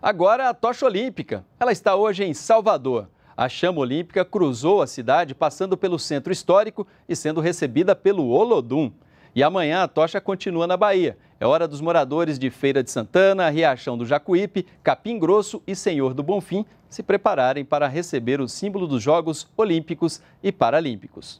Agora a tocha olímpica. Ela está hoje em Salvador. A chama olímpica cruzou a cidade, passando pelo centro histórico e sendo recebida pelo Olodum. E amanhã a tocha continua na Bahia. É hora dos moradores de Feira de Santana, Riachão do Jacuípe, Capim Grosso e Senhor do Bonfim se prepararem para receber o símbolo dos Jogos Olímpicos e Paralímpicos.